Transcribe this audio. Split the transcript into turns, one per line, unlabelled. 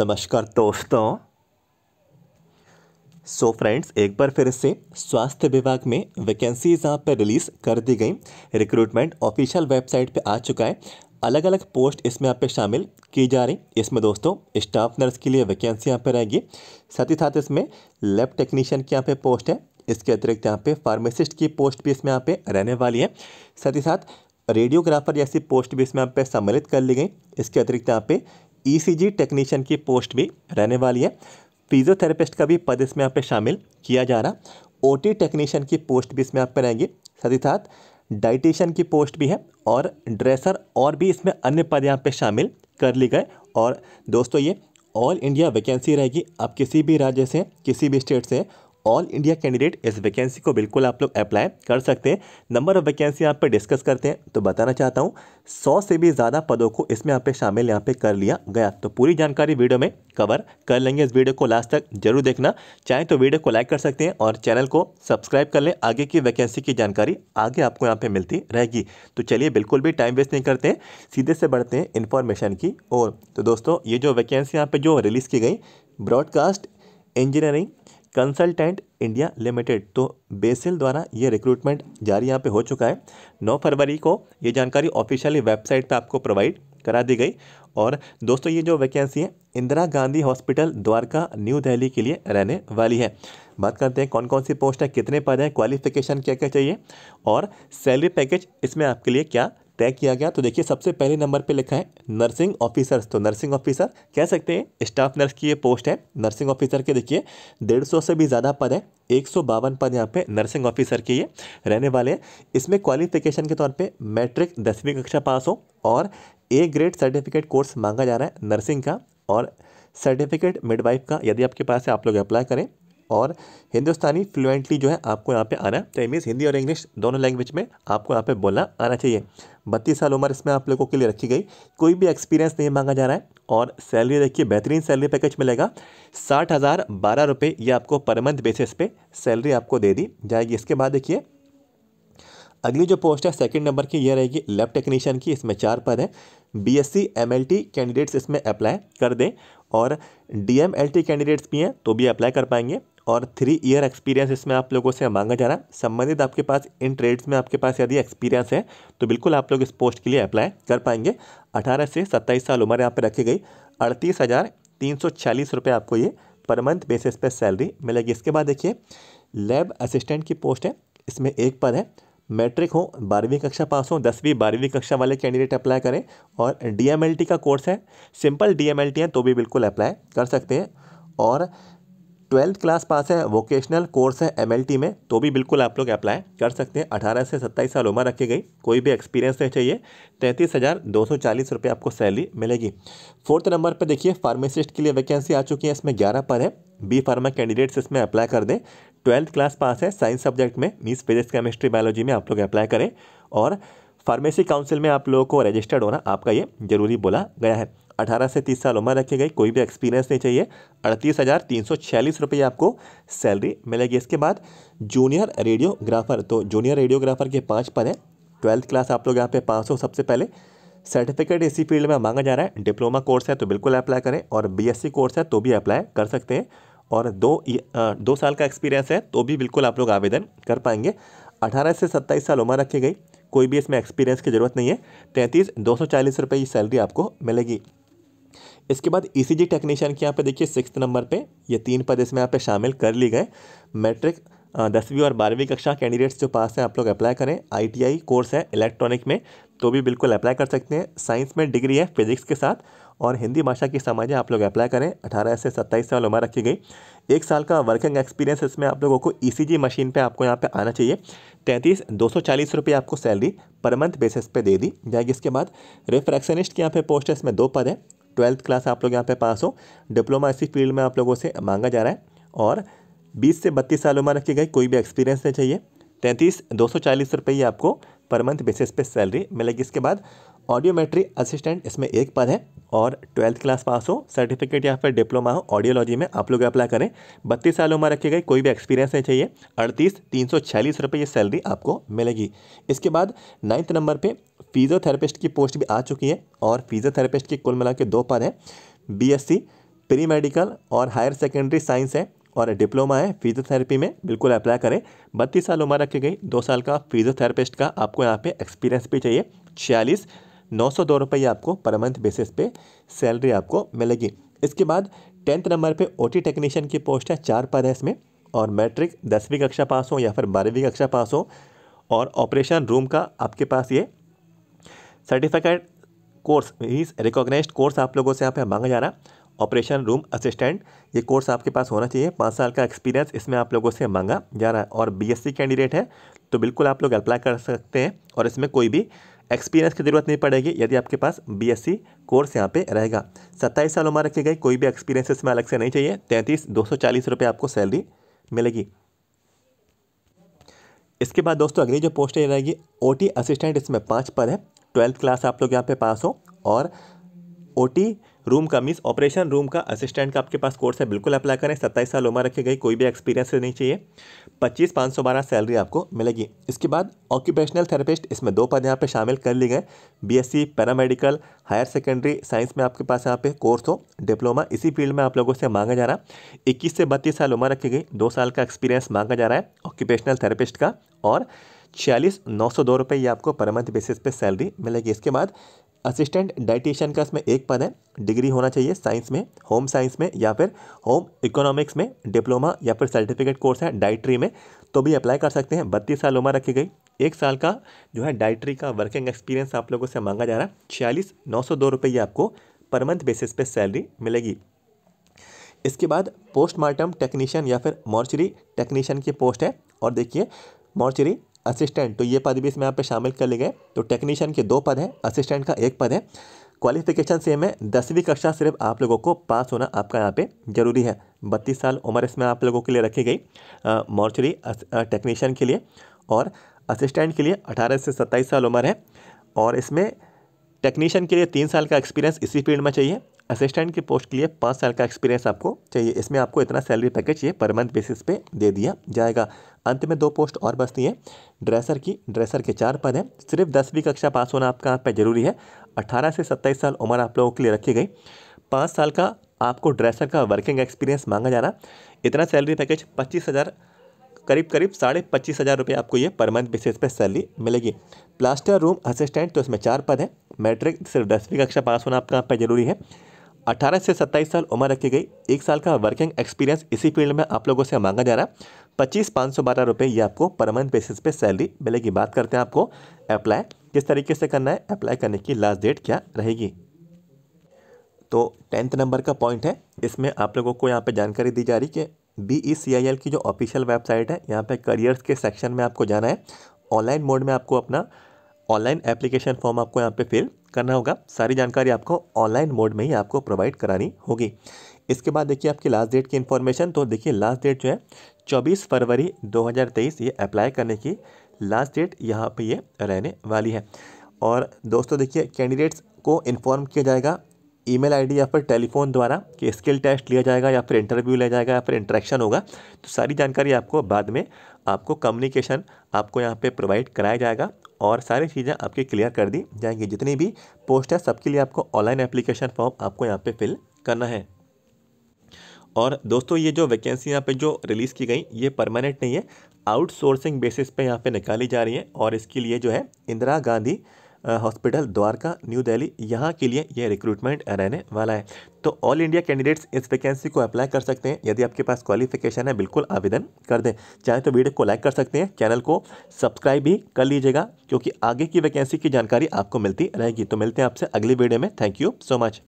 नमस्कार दोस्तों सो so friends एक बार फिर से स्वास्थ्य विभाग में वैकेंसीज यहाँ पर रिलीज़ कर दी गई रिक्रूटमेंट ऑफिशियल वेबसाइट पे आ चुका है अलग अलग पोस्ट इसमें यहाँ पे शामिल की जा रही इसमें दोस्तों स्टाफ नर्स के लिए वैकेंसी यहाँ पर रहेगी साथ ही साथ इसमें लैब टेक्नीशियन की यहाँ पर पोस्ट है इसके अतिरिक्त यहाँ पे फार्मासिस्ट की पोस्ट भी इसमें यहाँ पे रहने वाली है साथ ही साथ रेडियोग्राफर जैसी पोस्ट भी इसमें यहाँ पे सम्मिलित कर ली गई इसके अतिरिक्त यहाँ पे ईसीजी e टेक्नीशियन की पोस्ट भी रहने वाली है फिजियोथेरेपिस्ट का भी पद इसमें यहाँ पे शामिल किया जा रहा ओटी टेक्नीशियन की पोस्ट भी इसमें यहाँ पे रहेंगी साथ ही साथ डाइटिशियन की पोस्ट भी है और ड्रेसर और भी इसमें अन्य पद यहाँ पे शामिल कर लिए गए और दोस्तों ये ऑल इंडिया वैकेंसी रहेगी आप किसी भी राज्य से किसी भी स्टेट से ऑल इंडिया कैंडिडेट इस वैकेंसी को बिल्कुल आप लोग अप्लाई कर सकते हैं नंबर ऑफ वैकेंसी यहाँ पे डिस्कस करते हैं तो बताना चाहता हूँ सौ से भी ज़्यादा पदों को इसमें यहाँ पे शामिल यहाँ पे कर लिया गया तो पूरी जानकारी वीडियो में कवर कर लेंगे इस वीडियो को लास्ट तक जरूर देखना चाहे तो वीडियो को लाइक कर सकते हैं और चैनल को सब्सक्राइब कर लें आगे की वैकेंसी की जानकारी आगे आपको यहाँ पर मिलती रहेगी तो चलिए बिल्कुल भी टाइम वेस्ट नहीं करते हैं सीधे से बढ़ते हैं इन्फॉर्मेशन की ओर तो दोस्तों ये जो वैकेंसी यहाँ पर जो रिलीज़ की गई broadcast engineering consultant India limited तो बेसिल द्वारा ये रिक्रूटमेंट जारी यहाँ पे हो चुका है 9 फरवरी को ये जानकारी ऑफिशियली वेबसाइट पे आपको प्रोवाइड करा दी गई और दोस्तों ये जो वैकेंसी है इंदिरा गांधी हॉस्पिटल द्वारका न्यू दिल्ली के लिए रहने वाली है बात करते हैं कौन कौन सी पोस्ट है कितने पद हैं क्वालिफिकेशन क्या क्या चाहिए और सैलरी पैकेज इसमें आपके लिए क्या तय किया गया तो देखिए सबसे पहले नंबर पे लिखा है नर्सिंग ऑफिसर्स तो नर्सिंग ऑफिसर कह सकते हैं स्टाफ नर्स की ये पोस्ट है नर्सिंग ऑफिसर के देखिए डेढ़ सौ से भी ज़्यादा पद है एक सौ बावन पद यहाँ पे नर्सिंग ऑफिसर के ये रहने वाले हैं इसमें क्वालिफिकेशन के तौर पर मैट्रिक दसवीं कक्षा पास हो और ए ग्रेड सर्टिफिकेट कोर्स मांगा जा रहा है नर्सिंग का और सर्टिफिकेट मिडवाइफ का यदि आपके पास है आप लोग अप्लाई करें और हिंदुस्तानी फ्लुएंटली जो है आपको यहाँ पे आना तो मीन्स हिंदी और इंग्लिश दोनों लैंग्वेज में आपको यहाँ पे बोलना आना चाहिए बत्तीस साल उम्र इसमें आप लोगों के लिए रखी गई कोई भी एक्सपीरियंस नहीं मांगा जा रहा है और सैलरी देखिए बेहतरीन सैलरी पैकेज मिलेगा साठ हज़ार बारह रुपये ये आपको पर मंथ बेसिस पे सैलरी आपको दे दी जाएगी इसके बाद देखिए अगली जो पोस्ट है सेकंड नंबर की यह रहेगी लेफ्ट टेक्नीशियन की इसमें चार पद हैं बीएससी एमएलटी कैंडिडेट्स इसमें अप्लाई कर दें और डीएमएलटी कैंडिडेट्स भी हैं तो भी अप्लाई कर पाएंगे और थ्री ईयर एक्सपीरियंस इसमें आप लोगों से मांगा जा रहा है संबंधित आपके पास इन ट्रेड्स में आपके पास यदि एक्सपीरियंस है तो बिल्कुल आप लोग इस पोस्ट के लिए अप्लाई कर पाएंगे अठारह से सत्ताईस साल उम्र यहाँ पर रखी गई अड़तीस हज़ार तीन सौ छियालीस रुपये आपको ये पर मंथ बेसिस पर सैलरी मिलेगी इसके बाद देखिए लैब असिस्टेंट की पोस्ट है इसमें एक पद है मैट्रिक हो बारहवीं कक्षा पास हो दसवीं बारहवीं कक्षा वाले कैंडिडेट अप्लाई करें और डीएमएलटी का कोर्स है सिंपल डीएमएलटी है तो भी बिल्कुल अप्लाई कर सकते हैं और ट्वेल्थ क्लास पास है वोकेशनल कोर्स है एमएलटी में तो भी बिल्कुल आप लोग अप्लाई कर सकते हैं अठारह से सत्ताईस साल उम्र रखी गई कोई भी एक्सपीरियंस नहीं चाहिए तैंतीस हज़ार दो सौ चालीस रुपये आपको सैलरी मिलेगी फोर्थ नंबर पर देखिए फार्मेसिस्ट के लिए वैकेंसी आ चुकी है इसमें ग्यारह पर है बी फार्मा कैंडिडेट्स इसमें अप्लाई कर दें ट्वेल्थ क्लास पास है साइंस सब्जेक्ट में मीस फिजिक्स केमिस्ट्री बायोलॉजी में आप लोग अप्लाई करें और फार्मेसी काउंसिल में आप लोगों को रजिस्टर्ड होना आपका ये जरूरी बोला गया है 18 से 30 साल उम्र रखी गई कोई भी एक्सपीरियंस नहीं चाहिए अड़तीस हज़ार तीन सौ छियालीस रुपये आपको सैलरी मिलेगी इसके बाद जूनियर रेडियोग्राफर तो जूनियर रेडियोग्राफर के पाँच पद हैं ट्वेल्थ क्लास आप लोग यहाँ पे पाँच सौ सबसे पहले सर्टिफिकेट इसी फील्ड में मांगा जा रहा है डिप्लोमा कोर्स है तो बिल्कुल अप्लाई करें और बीएससी कोर्स है तो भी अप्लाई कर सकते हैं और दो दो साल का एक्सपीरियंस है तो भी बिल्कुल आप लोग आवेदन कर पाएंगे अठारह से सत्ताईस साल उम्र रखी गई कोई भी इसमें एक्सपीरियंस की ज़रूरत नहीं है तैंतीस दो सौ चालीस रुपये की सैलरी आपको मिलेगी इसके बाद ईसीजी टेक्नीशियन के यहाँ पे देखिए सिक्स नंबर पे ये तीन पद इसमें यहाँ पे शामिल कर लिए गए मैट्रिक दसवीं और बारहवीं कक्षा कैंडिडेट्स जो पास हैं आप लोग अप्लाई करें आईटीआई कोर्स है इलेक्ट्रॉनिक में तो भी बिल्कुल अप्लाई कर सकते हैं साइंस में डिग्री है फिजिक्स के साथ और हिंदी भाषा की समझ है आप लोग अप्लाई करें अठारह से सत्ताईस साल उम्र रखी गई एक साल का वर्किंग एक्सपीरियंस इसमें आप लोगों को ई मशीन पर आपको यहाँ पर आना चाहिए तैंतीस दो सौ चालीस रुपये आपको सैलरी पर मंथ बेसिस पे दे दी जाएगी इसके बाद रिफ्रैक्शनिस्ट के यहाँ पे पोस्ट है इसमें दो पद है ट्वेल्थ क्लास आप लोग यहाँ पे पास हो डिप्लोमा इसी फील्ड में आप लोगों से मांगा जा रहा है और बीस से बत्तीस साल उम्र रखी गई कोई भी एक्सपीरियंस नहीं चाहिए तैंतीस दो सौ चालीस रुपये आपको पर मंथ बेसिस पे सैलरी मिलेगी इसके बाद ऑडियोमेट्री असिस्टेंट इसमें एक पद है और ट्वेल्थ क्लास पास हो सर्टिफिकेट या फिर डिप्लोमा हो ऑडियोलॉजी में आप लोग अप्लाई करें बत्तीस साल उम्र रखी गई कोई भी एक्सपीरियंस नहीं चाहिए अड़तीस तीन सौ छियालीस रुपये ये सैलरी आपको मिलेगी इसके बाद नाइन्थ नंबर पे फिजियोथेरेपिस्ट की पोस्ट भी आ चुकी है और फिजियोथेरेपिस्ट की कुल मिला के दो पद हैं B S C pre medical और हायर सेकेंडरी साइंस है और डिप्लोमा है फिजियोथेरेपी में बिल्कुल अप्लाई करें बत्तीस साल उम्र रखी गई दो साल का फिजियोथेरेपिस्ट का आपको यहाँ पर एक्सपीरियंस भी चाहिए छियालीस नौ सौ दो रुपये आपको पर मंथ बेसिस पे सैलरी आपको मिलेगी इसके बाद टेंथ नंबर पे ओटी टेक्नीशियन की पोस्ट है चार पद है इसमें और मैट्रिक दसवीं कक्षा पास हो या फिर बारहवीं कक्षा पास हो और ऑपरेशन रूम का आपके पास ये सर्टिफिकेट कोर्स इस रिकॉग्नाइज कोर्स आप लोगों से यहाँ पे मांगा जा रहा है ऑपरेशन रूम असिस्टेंट ये कोर्स आपके पास होना चाहिए पाँच साल का एक्सपीरियंस इसमें आप लोगों से मांगा जा रहा है और बीएससी कैंडिडेट है तो बिल्कुल आप लोग अप्लाई कर सकते हैं और इसमें कोई भी एक्सपीरियंस की ज़रूरत नहीं पड़ेगी यदि आपके पास बीएससी कोर्स यहाँ पे रहेगा सत्ताईस साल उम्र रखी गई कोई भी एक्सपीरियंस इसमें अलग से नहीं चाहिए तैंतीस दो सौ चालीस रुपये आपको सैलरी मिलेगी इसके बाद दोस्तों अगली जो पोस्ट रहेगी ओ असिस्टेंट इसमें पाँच पर है ट्वेल्थ क्लास आप लोग यहाँ पे पास हो और ओ टी रूम का मिस ऑपरेशन रूम का असिस्टेंट का आपके पास कोर्स है बिल्कुल अप्लाई करें सत्ताईस साल उम्र रखी गई कोई भी एक्सपीरियंस नहीं चाहिए पच्चीस पाँच सौ बारह सैलरी आपको मिलेगी इसके बाद ऑक्यूपेशनल थेरेपिस्ट इसमें दो पद यहाँ पे शामिल कर लिए गए BSc paramedical higher secondary science में आपके पास यहाँ पे कोर्स हो डिप्लोमा इसी फील्ड में आप लोगों से मांगा जा रहा है इक्कीस से बत्तीस साल उम्र रखी गई दो साल का एक्सपीरियंस मांगा जा रहा है ऑक्यूपेशनल थेरेपिस्ट का और छियालीस नौ सौ दो रुपये ये आपको पर मंथ बेसिस पे सैलरी मिलेगी इसके बाद असिस्टेंट डाइटिशियन का इसमें एक पद है डिग्री होना चाहिए साइंस में होम साइंस में या फिर होम इकोनॉमिक्स में डिप्लोमा या फिर सर्टिफिकेट कोर्स है डाइट्री में तो भी अप्लाई कर सकते हैं बत्तीस साल उम्र रखी गई एक साल का जो है डाइट्री का वर्किंग एक्सपीरियंस आप लोगों से मांगा जा रहा है छियालीस नौ सौ दो रुपये आपको पर मंथ बेसिस पे सैलरी मिलेगी इसके बाद पोस्टमार्टम टेक्नीशियन या फिर मॉर्चरी टेक्नीशियन की पोस्ट है और देखिए मॉर्चरी असिस्टेंट तो ये पद भी इसमें यहाँ पे शामिल कर लिए गए तो टेक्नीशियन के दो पद हैं असिस्टेंट का एक पद है क्वालिफिकेशन सेम है दसवीं कक्षा सिर्फ आप लोगों को पास होना आपका यहाँ पे ज़रूरी है बत्तीस साल उम्र इसमें आप लोगों के लिए रखी गई मॉर्चरी टेक्नीशियन के लिए और असिस्टेंट के लिए अठारह से सत्ताईस साल उम्र है और इसमें टेक्नीशियन के लिए तीन साल का एक्सपीरियंस इसी फील्ड में चाहिए असिस्टेंट की पोस्ट के लिए पाँच साल का एक्सपीरियंस आपको चाहिए इसमें आपको इतना सैलरी पैकेज ये पर मंथ बेसिस पे दे दिया जाएगा अंत में दो पोस्ट और बचती हैं ड्रेसर की ड्रेसर के चार पद हैं सिर्फ दसवीं कक्षा पास होना आपका यहाँ पर जरूरी है अट्ठारह से सत्ताईस साल उम्र आप लोगों के लिए रखी गई पाँच साल का आपको ड्रेसर का वर्किंग एक्सपीरियंस मांगा जाना इतना सैलरी पैकेज पच्चीस हज़ार करीब करीब साढ़े पच्चीस हज़ार रुपये आपको ये पर मंथ बेसिस पे सैलरी मिलेगी प्लास्टर रूम असिस्टेंट तो इसमें चार पद हैं मैट्रिक सिर्फ दसवीं कक्षा पास होना आपका यहाँ पर जरूरी है 18 से 27 साल उम्र रखी गई एक साल का वर्किंग एक्सपीरियंस इसी फील्ड में आप लोगों से मांगा जा रहा है पच्चीस पाँच सौ बारह रुपये ये आपको परमानेंट बेसिस पे सैलरी मिलेगी बात करते हैं आपको अप्लाई किस तरीके से करना है अप्लाई करने की लास्ट डेट क्या रहेगी तो टेंथ नंबर का पॉइंट है इसमें आप लोगों को यहाँ पर जानकारी दी जा रही कि B E C I L की जो ऑफिशियल वेबसाइट है यहाँ पर करियर्स के सेक्शन में आपको जाना है ऑनलाइन मोड में आपको अपना ऑनलाइन एप्लीकेशन फॉर्म आपको यहाँ पे फिल करना होगा सारी जानकारी आपको ऑनलाइन मोड में ही आपको प्रोवाइड करानी होगी इसके बाद देखिए आपकी लास्ट डेट की इन्फॉर्मेशन तो देखिए लास्ट डेट जो है 24 फरवरी 2023 ये अप्लाई करने की लास्ट डेट यहाँ पे ये रहने वाली है और दोस्तों देखिए कैंडिडेट्स को इन्फॉर्म किया जाएगा ईमेल आईडी या फिर टेलीफोन द्वारा कि स्किल टेस्ट लिया जाएगा या फिर इंटरव्यू लिया जाएगा या फिर इंटरेक्शन होगा तो सारी जानकारी आपको बाद में आपको कम्युनिकेशन आपको यहाँ पे प्रोवाइड कराया जाएगा और सारी चीज़ें आपकी क्लियर कर दी जाएंगी जितनी भी पोस्ट है सबके लिए आपको ऑनलाइन एप्लीकेशन फॉर्म आपको यहाँ पे फिल करना है और दोस्तों ये जो वैकेंसी यहाँ पे जो रिलीज़ की गई ये परमानेंट नहीं है आउटसोर्सिंग बेसिस पे यहाँ पे निकाली जा रही है और इसके लिए जो है इंदिरा गांधी हॉस्पिटल द्वारका न्यू दिल्ली यहाँ के लिए यह रिक्रूटमेंट रहने वाला है तो ऑल इंडिया कैंडिडेट्स इस वैकेंसी को अप्लाई कर सकते हैं यदि आपके पास क्वालिफिकेशन है बिल्कुल आवेदन कर दें चाहे तो वीडियो को लाइक कर सकते हैं चैनल को सब्सक्राइब भी कर लीजिएगा क्योंकि आगे की वैकेंसी की जानकारी आपको मिलती रहेगी तो मिलते हैं आपसे अगली वीडियो में थैंक यू सो मच